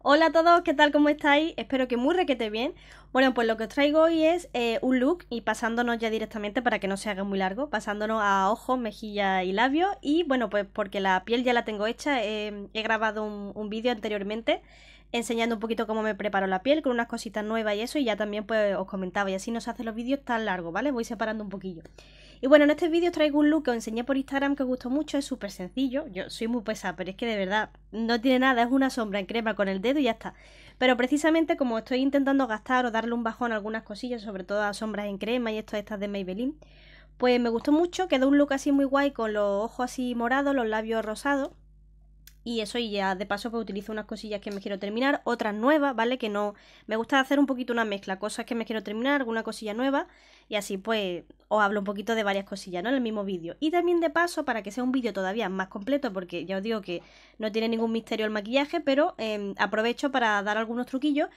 Hola a todos, ¿qué tal? ¿Cómo estáis? Espero que muy requete bien. Bueno, pues lo que os traigo hoy es eh, un look y pasándonos ya directamente para que no se haga muy largo, pasándonos a ojos, mejilla y labios. Y bueno, pues porque la piel ya la tengo hecha, eh, he grabado un, un vídeo anteriormente enseñando un poquito cómo me preparo la piel con unas cositas nuevas y eso y ya también pues os comentaba y así no se hacen los vídeos tan largos, ¿vale? Voy separando un poquillo. Y bueno, en este vídeo traigo un look que os enseñé por Instagram que os gustó mucho, es súper sencillo, yo soy muy pesada, pero es que de verdad no tiene nada, es una sombra en crema con el dedo y ya está. Pero precisamente como estoy intentando gastar o darle un bajón a algunas cosillas, sobre todo a sombras en crema y esto estas de Maybelline, pues me gustó mucho, quedó un look así muy guay con los ojos así morados, los labios rosados y eso y ya de paso que pues, utilizo unas cosillas que me quiero terminar, otras nuevas, ¿vale? Que no... Me gusta hacer un poquito una mezcla, cosas que me quiero terminar, alguna cosilla nueva y así pues os hablo un poquito de varias cosillas, ¿no? En el mismo vídeo. Y también de paso, para que sea un vídeo todavía más completo, porque ya os digo que no tiene ningún misterio el maquillaje, pero em, aprovecho para dar algunos truquillos.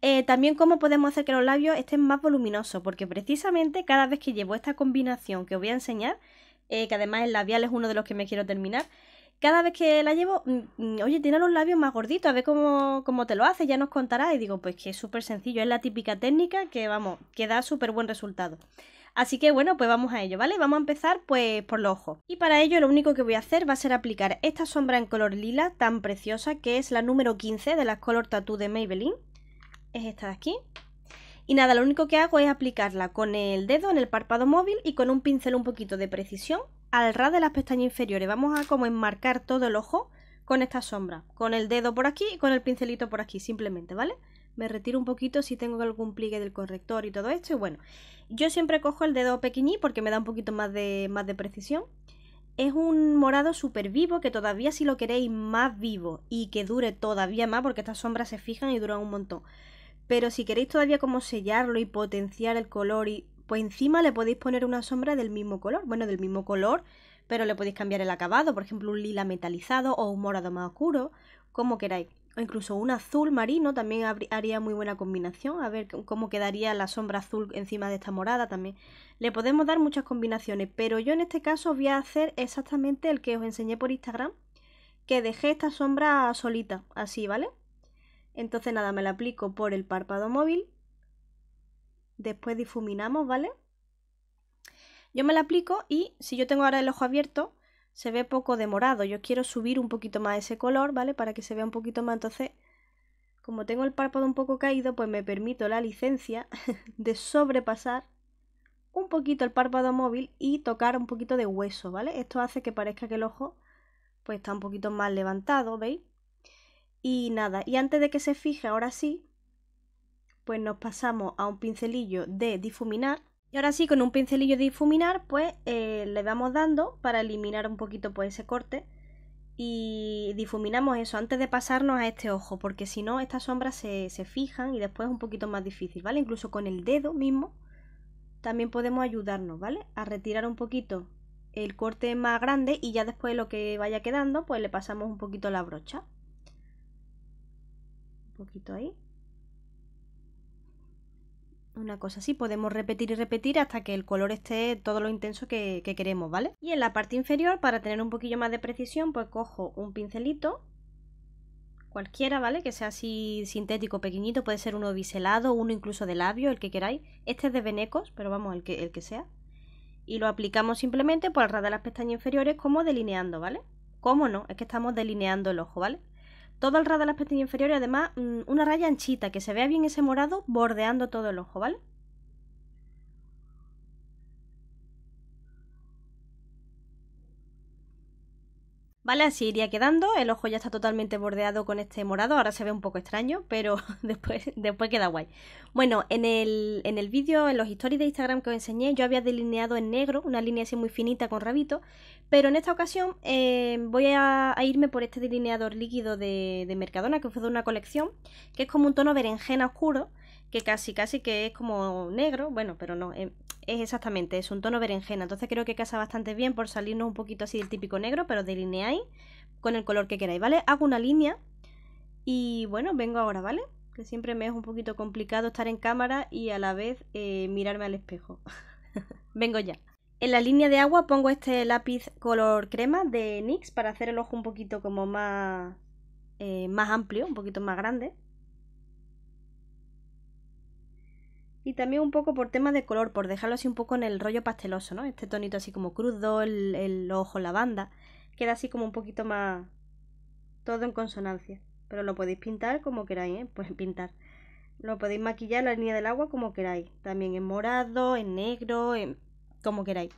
Eh, también cómo podemos hacer que los labios estén más voluminosos, porque precisamente cada vez que llevo esta combinación que os voy a enseñar, eh, que además el labial es uno de los que me quiero terminar, cada vez que la llevo, mm, mm, oye, tiene los labios más gorditos, a ver cómo, te lo hace, ya nos contará. Y digo, pues que es súper sencillo, es la típica técnica que, vamos, que da súper buen resultado. Así que bueno, pues vamos a ello, ¿vale? Vamos a empezar pues por los ojos. Y para ello lo único que voy a hacer va a ser aplicar esta sombra en color lila tan preciosa que es la número 15 de las Color Tattoo de Maybelline. Es esta de aquí. Y nada, lo único que hago es aplicarla con el dedo en el párpado móvil y con un pincel un poquito de precisión al ras de las pestañas inferiores. Vamos a como enmarcar todo el ojo con esta sombra. Con el dedo por aquí y con el pincelito por aquí, simplemente, ¿vale? Me retiro un poquito si tengo algún pliegue del corrector y todo esto. Y bueno, yo siempre cojo el dedo pequeñí porque me da un poquito más de, más de precisión. Es un morado súper vivo que todavía si lo queréis más vivo y que dure todavía más porque estas sombras se fijan y duran un montón. Pero si queréis todavía como sellarlo y potenciar el color y pues encima le podéis poner una sombra del mismo color, bueno, del mismo color, pero le podéis cambiar el acabado, por ejemplo, un lila metalizado o un morado más oscuro, como queráis. O incluso un azul marino también haría muy buena combinación. A ver cómo quedaría la sombra azul encima de esta morada también. Le podemos dar muchas combinaciones, pero yo en este caso voy a hacer exactamente el que os enseñé por Instagram, que dejé esta sombra solita, así, ¿vale? Entonces nada, me la aplico por el párpado móvil después difuminamos, ¿vale? Yo me la aplico y si yo tengo ahora el ojo abierto, se ve poco demorado. Yo quiero subir un poquito más ese color, ¿vale? Para que se vea un poquito más. Entonces, como tengo el párpado un poco caído, pues me permito la licencia de sobrepasar un poquito el párpado móvil y tocar un poquito de hueso, ¿vale? Esto hace que parezca que el ojo pues está un poquito más levantado, ¿veis? Y nada, y antes de que se fije, ahora sí, pues nos pasamos a un pincelillo de difuminar. Y ahora sí, con un pincelillo de difuminar, pues eh, le vamos dando para eliminar un poquito pues, ese corte. Y difuminamos eso antes de pasarnos a este ojo, porque si no, estas sombras se, se fijan y después es un poquito más difícil, ¿vale? Incluso con el dedo mismo también podemos ayudarnos, ¿vale? A retirar un poquito el corte más grande y ya después lo que vaya quedando, pues le pasamos un poquito la brocha. Un poquito ahí una cosa así. Podemos repetir y repetir hasta que el color esté todo lo intenso que, queremos, ¿vale? Y en la parte inferior, para tener un poquillo más de precisión, pues cojo un pincelito, cualquiera, ¿vale? Que sea así sintético, pequeñito, puede ser uno biselado, uno incluso de labio, el que queráis. Este es de Benecos, pero vamos, el que, el que sea. Y lo aplicamos simplemente por alrededor de las pestañas inferiores como delineando, ¿vale? ¿Cómo no? Es que estamos delineando el ojo, ¿vale? Todo alrededor de las inferior y además, mm, una raya anchita que se vea bien ese morado bordeando todo el ojo, ¿vale? Vale, así iría quedando. El ojo ya está totalmente bordeado con este morado. Ahora se ve un poco extraño, pero después, después queda guay. Bueno, en el, en el vídeo, en los stories de Instagram que os enseñé, yo había delineado en negro, una línea así muy finita con rabito. Pero en esta ocasión eh, voy a, irme por este delineador líquido de, de Mercadona, que fue de una colección, que es como un tono berenjena oscuro que casi casi que es como negro, bueno, pero no, em, es exactamente, es un tono berenjena, entonces creo que casa bastante bien por salirnos un poquito así del típico negro, pero delineáis con el color que queráis, ¿vale? Hago una línea y bueno, vengo ahora, ¿vale? Que siempre me es un poquito complicado estar en cámara y a la vez eh, mirarme al espejo. vengo ya. En la línea de agua pongo este lápiz color crema de NYX para hacer el ojo un poquito como más, eh, más amplio, un poquito más grande. Y también un poco por tema de color, por dejarlo así un poco en el rollo pasteloso, ¿no? Este tonito así como crudo, el, el ojo lavanda. Queda así como un poquito más... Todo en consonancia. Pero lo podéis pintar como queráis, ¿eh? Pues pintar. Lo podéis maquillar la línea del agua como queráis. También en morado, en negro, en... como queráis.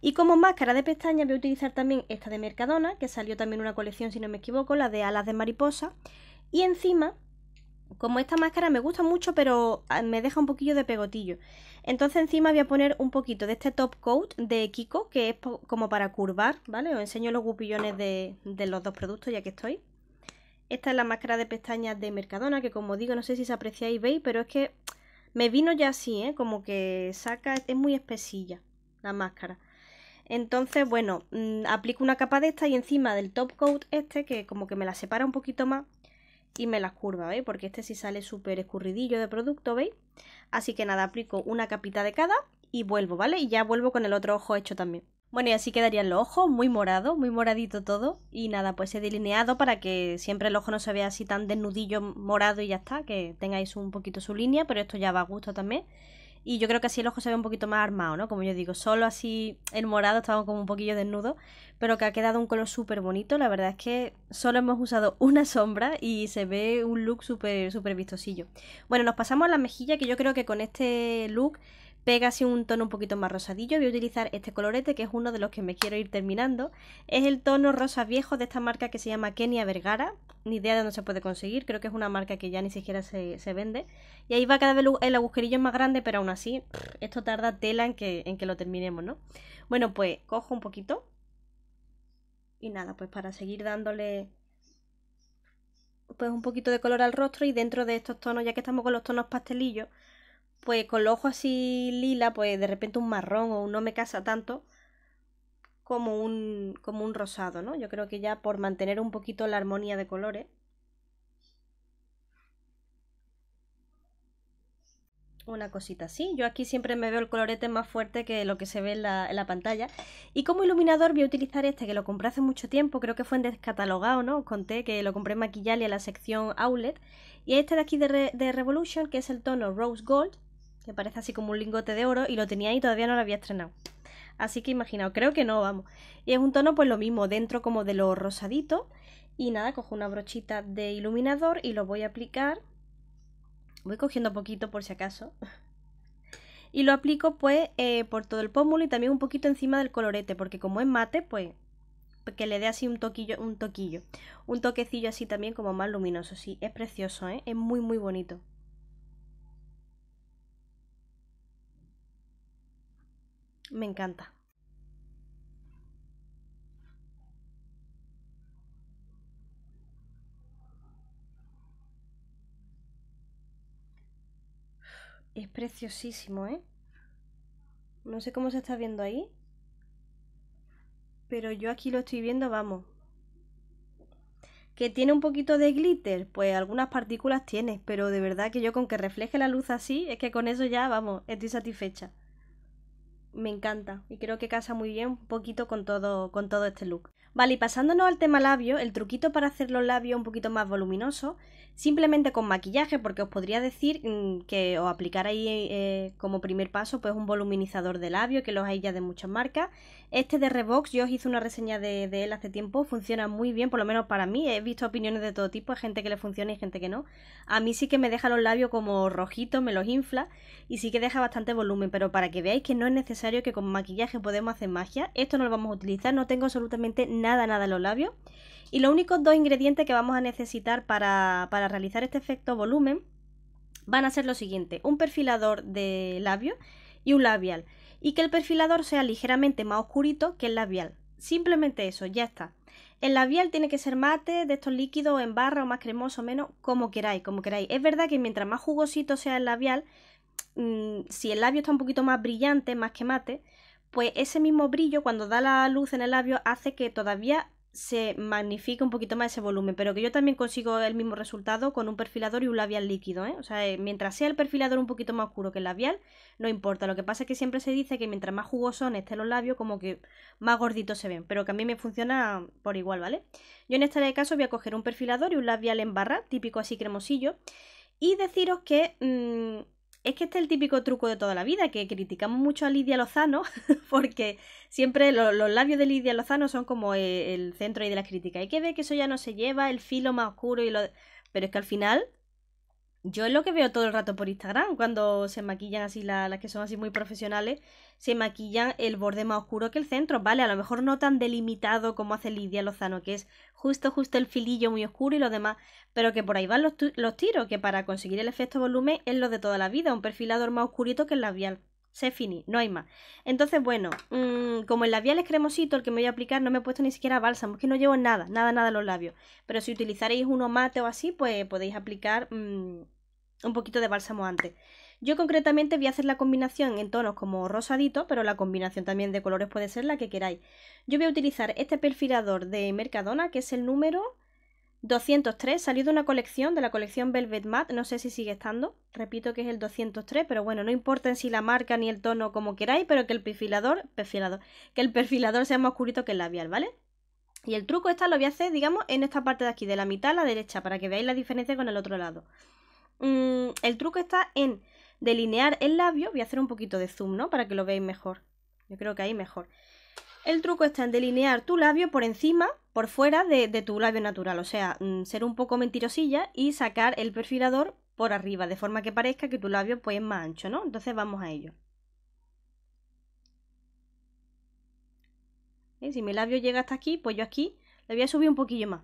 Y como máscara de pestañas voy a utilizar también esta de Mercadona, que salió también una colección, si no me equivoco, la de alas de mariposa. Y encima como esta máscara me gusta mucho, pero ah, me deja un poquillo de pegotillo. Entonces encima voy a poner un poquito de este top coat de Kiko, que es como para curvar, ¿vale? Os enseño los gupillones de, los dos productos ya que estoy. Esta es la máscara de pestañas de Mercadona, que como digo, no sé si se apreciáis, veis, pero es que me vino ya así, ¿eh? Como que saca, es muy espesilla la máscara. Entonces, bueno, mm, aplico una capa de esta y encima del top coat este, que como que me la separa un poquito más, y me las curva, ¿veis? Porque este sí sale súper escurridillo de producto, ¿veis? Así que nada, aplico una capita de cada y vuelvo, ¿vale? Y ya vuelvo con el otro ojo hecho también. Bueno, y así quedarían los ojos, muy morado, muy moradito todo. Y nada, pues he delineado para que siempre el ojo no se vea así tan desnudillo morado y ya está, que tengáis un poquito su línea, pero esto ya va a gusto también. Y yo creo que así el ojo se ve un poquito más armado, ¿no? Como yo digo, solo así el morado estaba como un poquillo desnudo, pero que ha quedado un color súper bonito. La verdad es que solo hemos usado una sombra y se ve un look súper, súper vistosillo. Bueno, nos pasamos a la mejilla, que yo creo que con este look pega así un tono un poquito más rosadillo. Voy a utilizar este colorete que es uno de los que me quiero ir terminando. Es el tono rosa viejo de esta marca que se llama Kenia Vergara. Ni idea de dónde se puede conseguir, creo que es una marca que ya ni siquiera se, vende. Y ahí va cada vez el agujerillo más grande, pero aún así esto tarda tela en que, en que lo terminemos, ¿no? Bueno, pues cojo un poquito. Y nada, pues para seguir dándole pues un poquito de color al rostro y dentro de estos tonos, ya que estamos con los tonos pastelillos, pues con los ojos así lila, pues de repente un marrón o no me casa tanto como un, como un rosado, ¿no? Yo creo que ya por mantener un poquito la armonía de colores. Una cosita así. Yo aquí siempre me veo el colorete más fuerte que lo que se ve en la, pantalla. Y como iluminador voy a utilizar este que lo compré hace mucho tiempo. Creo que fue en descatalogado, ¿no? Os conté que lo compré en Maquillalia en la sección Outlet. Y este de aquí de, de Revolution, que es el tono Rose Gold que parece así como un lingote de oro, y lo tenía y todavía no lo había estrenado. Así que imaginaos, creo que no, vamos. Y es un tono pues lo mismo, dentro como de lo rosadito. Y nada, cojo una brochita de iluminador y lo voy a aplicar. Voy cogiendo poquito por si acaso. Y lo aplico pues eh, por todo el pómulo y también un poquito encima del colorete, porque como es mate, pues, pues que le dé así un toquillo, un toquillo. Un toquecillo así también como más luminoso, sí. Es precioso, ¿eh? Es muy, muy bonito. Me encanta. Es preciosísimo, ¿eh? No sé cómo se está viendo ahí. Pero yo aquí lo estoy viendo, vamos. ¿Que tiene un poquito de glitter? Pues algunas partículas tiene, pero de verdad que yo con que refleje la luz así, es que con eso ya, vamos, estoy satisfecha me encanta y creo que casa muy bien un poquito con todo, con todo este look. Vale, y pasándonos al tema labio, el truquito para hacer los labios un poquito más voluminosos, simplemente con maquillaje, porque os podría decir mm, que os aplicar eh, como primer paso pues un voluminizador de labio, que los hay ya de muchas marcas, este de Revox, yo os hice una reseña de, él hace tiempo, funciona muy bien, por lo menos para mí. He visto opiniones de todo tipo, hay gente que le funciona y gente que no. A mí sí que me deja los labios como rojitos, me los infla y sí que deja bastante volumen, pero para que veáis que no es necesario que con maquillaje podemos hacer magia, esto no lo vamos a utilizar, no tengo absolutamente nada, nada en los labios. Y los únicos dos ingredientes que vamos a necesitar para, para realizar este efecto volumen van a ser lo siguiente, un perfilador de labio y un labial y que el perfilador sea ligeramente más oscurito que el labial. Simplemente eso, ya está. El labial tiene que ser mate, de estos líquidos en barra o más cremoso o menos, como queráis, como queráis. Es verdad que mientras más jugosito sea el labial, mm, si el labio está un poquito más brillante, más que mate, pues ese mismo brillo cuando da la luz en el labio hace que todavía se magnifica un poquito más ese volumen, pero que yo también consigo el mismo resultado con un perfilador y un labial líquido, ¿eh? O sea, eh, mientras sea el perfilador un poquito más oscuro que el labial, no importa. Lo que pasa es que siempre se dice que mientras más jugosos estén los labios, como que más gorditos se ven, pero que a mí me funciona por igual, ¿vale? Yo en este caso voy a coger un perfilador y un labial en barra, típico así cremosillo, y deciros que mm, es que este es el típico truco de toda la vida, que criticamos mucho a Lidia Lozano, porque siempre los labios de Lidia Lozano son como eh, el, centro de las críticas. Hay que ver que eso ya no se lleva, el filo más oscuro y lo... Pero es que al final yo es lo que veo todo el rato por Instagram, cuando se maquillan así las que son así muy profesionales, se maquillan el borde más oscuro que el centro, ¿vale? A lo mejor no tan delimitado como hace Lidia Lozano, que es justo, justo el filillo muy oscuro y lo demás, pero que por ahí van los, tiros, que para conseguir el efecto volumen es lo de toda la vida, un perfilador más oscurito que el labial. Se finí, no hay más. Entonces, bueno, mm, como el labial es cremosito, el que me voy a aplicar, no me he puesto ni siquiera bálsamo, que no llevo nada, nada, nada a los labios. Pero si utilizaréis uno mate o así, pues podéis aplicar mm, un poquito de bálsamo antes. Yo concretamente voy a hacer la combinación en tonos como rosadito, pero la combinación también de colores puede ser la que queráis. Yo voy a utilizar este perfilador de Mercadona, que es el número 203, salió de una colección, de la colección Velvet Matte, no sé si sigue estando, repito que es el 203, pero bueno, no importa en si la marca ni el tono como queráis, pero que el perfilador, perfilador, que el perfilador sea más oscurito que el labial, ¿vale? Y el truco está, lo voy a hacer, digamos, en esta parte de aquí, de la mitad a la derecha, para que veáis la diferencia con el otro lado. Mm, el truco está en delinear el labio. Voy a hacer un poquito de zoom, ¿no? Para que lo veáis mejor. Yo creo que ahí mejor. El truco está en delinear tu labio por encima, por fuera de, tu labio natural. O sea, mm, ser un poco mentirosilla y sacar el perfilador por arriba, de forma que parezca que tu labio pues, es más ancho, ¿no? Entonces vamos a ello. Eh, si mi labio llega hasta aquí, pues yo aquí le voy a subir un poquillo más.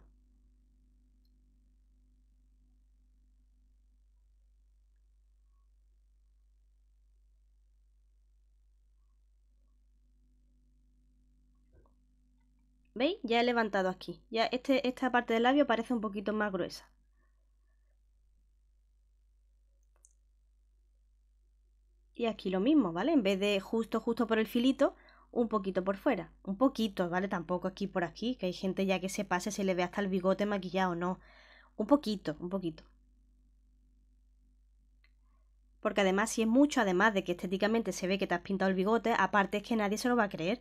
¿Veis? Ya he levantado aquí. Ya este, esta parte del labio parece un poquito más gruesa. Y aquí lo mismo, ¿vale? En vez de justo, justo por el filito, un poquito por fuera. Un poquito, ¿vale? Tampoco aquí por aquí, que hay gente ya que se pase, si le ve hasta el bigote maquillado, o no. Un poquito, un poquito. Porque además si es mucho, además de que estéticamente se ve que te has pintado el bigote, aparte es que nadie se lo va a creer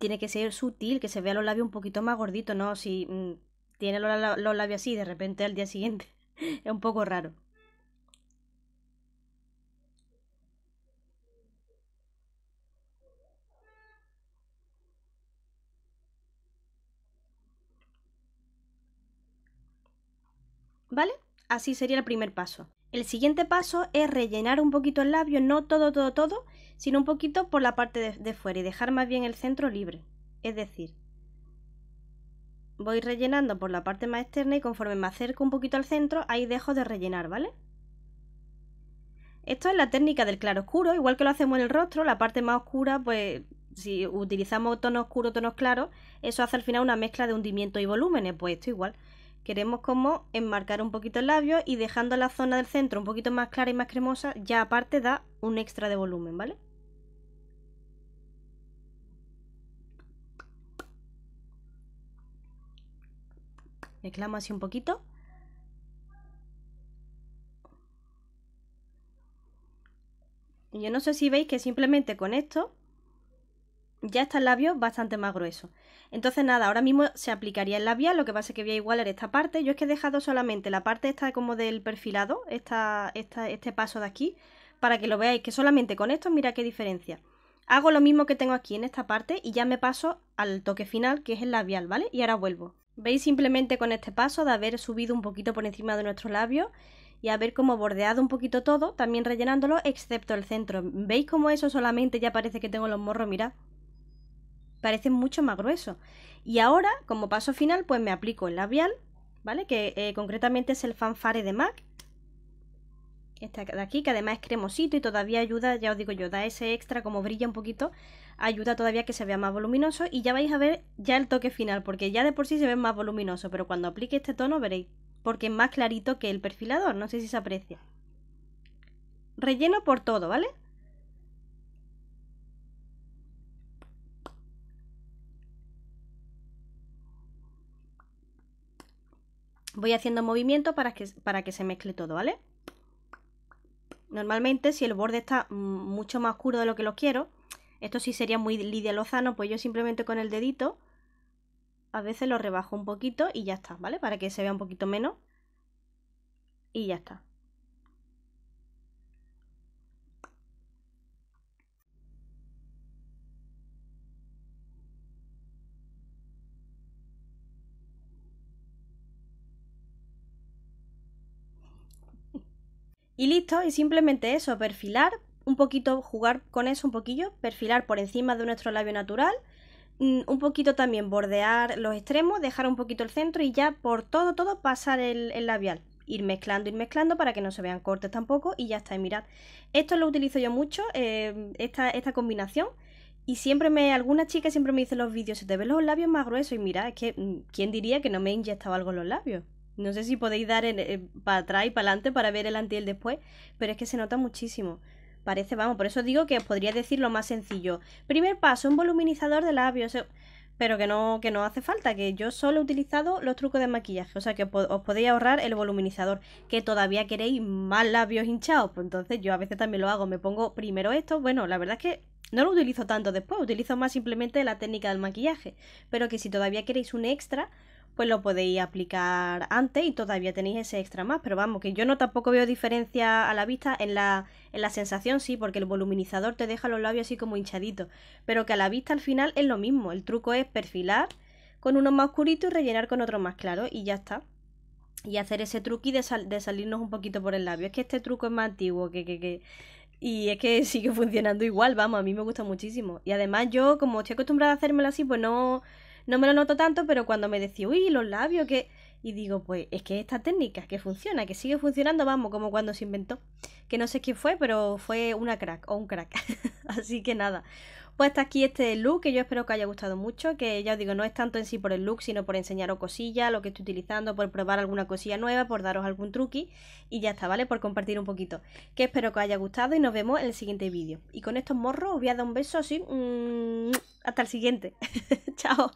tiene que ser sutil, que se vea los labios un poquito más gorditos, ¿no? Si mm, tiene los, los, labios así de repente al día siguiente es un poco raro. ¿Vale? Así sería el primer paso. El siguiente paso es rellenar un poquito el labio, no todo, todo, todo, sino un poquito por la parte de, fuera y dejar más bien el centro libre. Es decir, voy rellenando por la parte más externa y conforme me acerco un poquito al centro, ahí dejo de rellenar, ¿vale? Esto es la técnica del claro oscuro, igual que lo hacemos en el rostro, la parte más oscura, pues si utilizamos tono oscuro, tonos claros, eso hace al final una mezcla de hundimiento y volúmenes, pues esto igual. Queremos como enmarcar un poquito el labio y dejando la zona del centro un poquito más clara y más cremosa, ya aparte da un extra de volumen, ¿vale? Mezclamos así un poquito. Y yo no sé si veis que simplemente con esto ya está el labio bastante más grueso. Entonces nada, ahora mismo se aplicaría el labial, lo que pasa es que voy a igualar esta parte. Yo es que he dejado solamente la parte esta como del perfilado, esta, este paso de aquí, para que lo veáis, que solamente con esto mira qué diferencia. Hago lo mismo que tengo aquí en esta parte y ya me paso al toque final, que es el labial, ¿vale? Y ahora vuelvo. Veis simplemente con este paso de haber subido un poquito por encima de nuestro labio y haber como bordeado un poquito todo, también rellenándolo, excepto el centro. ¿Veis cómo eso solamente ya parece que tengo los morros? Mirad. Parece mucho más grueso Y ahora, como paso final, pues me aplico el labial, ¿vale? Que eh, concretamente es el Fanfare de MAC. Este de aquí, que además es cremosito y todavía ayuda, ya os digo yo, da ese extra como brilla un poquito, ayuda todavía que se vea más voluminoso y ya vais a ver ya el toque final, porque ya de por sí se ve más voluminoso, pero cuando aplique este tono veréis, porque es más clarito que el perfilador, no sé si se aprecia. Relleno por todo, ¿vale? Voy haciendo movimiento para que, para que se mezcle todo, ¿vale? Normalmente, si el borde está mucho más oscuro de lo que lo quiero, esto sí sería muy Lidia Lozano, pues yo simplemente con el dedito a veces lo rebajo un poquito y ya está, ¿vale? Para que se vea un poquito menos y ya está. Y listo, y simplemente eso, perfilar, un poquito, jugar con eso un poquillo, perfilar por encima de nuestro labio natural, mm, un poquito también bordear los extremos, dejar un poquito el centro y ya por todo, todo pasar el, labial. Ir mezclando, ir mezclando para que no se vean cortes tampoco y ya está. Y mirad, esto lo utilizo yo mucho, em, esta, combinación. Y siempre me, alguna chica siempre me dice en los vídeos, se te ven los labios más gruesos. Y mira, es que, mm, ¿quién diría que no me he inyectado algo en los labios? No sé si podéis dar eh, para atrás y para adelante para ver el antes y el después, pero es que se nota muchísimo. Parece, vamos, por eso digo que os podría decir lo más sencillo. Primer paso, un voluminizador de labios. Eh, pero que no, que no hace falta, que yo solo he utilizado los trucos de maquillaje. O sea que os podéis ahorrar el voluminizador. Que todavía queréis más labios hinchados. Pues entonces yo a veces también lo hago. Me pongo primero esto. Bueno, la verdad es que no lo utilizo tanto después. Utilizo más simplemente la técnica del maquillaje. Pero que si todavía queréis un extra, pues lo podéis aplicar antes y todavía tenéis ese extra más. Pero vamos, que yo no tampoco veo diferencia a la vista. En la, en la sensación sí, porque el voluminizador te deja los labios así como hinchaditos. Pero que a la vista al final es lo mismo. El truco es perfilar con uno más oscurito y rellenar con otro más claro y ya está. Y hacer ese truqui de, de salirnos un poquito por el labio. Es que este truco es más antiguo que, que, que... Y es que sigue funcionando igual, vamos, a mí me gusta muchísimo. Y además yo, como estoy acostumbrada a hacérmelo así, pues no, no me lo noto tanto, pero cuando me decía, uy, los labios, que... Y digo, pues es que esta técnica que funciona, que sigue funcionando, vamos, como cuando se inventó. Que no sé quién fue, pero fue una crack o un crack. Así que nada. Pues hasta aquí este look, que yo espero que haya gustado mucho, que ya os digo, no es tanto en sí por el look, sino por enseñaros cosillas, lo que estoy utilizando, por probar alguna cosilla nueva, por daros algún truqui y ya está, ¿vale? Por compartir un poquito. Que espero que os haya gustado y nos vemos en el siguiente vídeo. Y con estos morros os voy a dar un beso así. Mm, hasta el siguiente. Chao.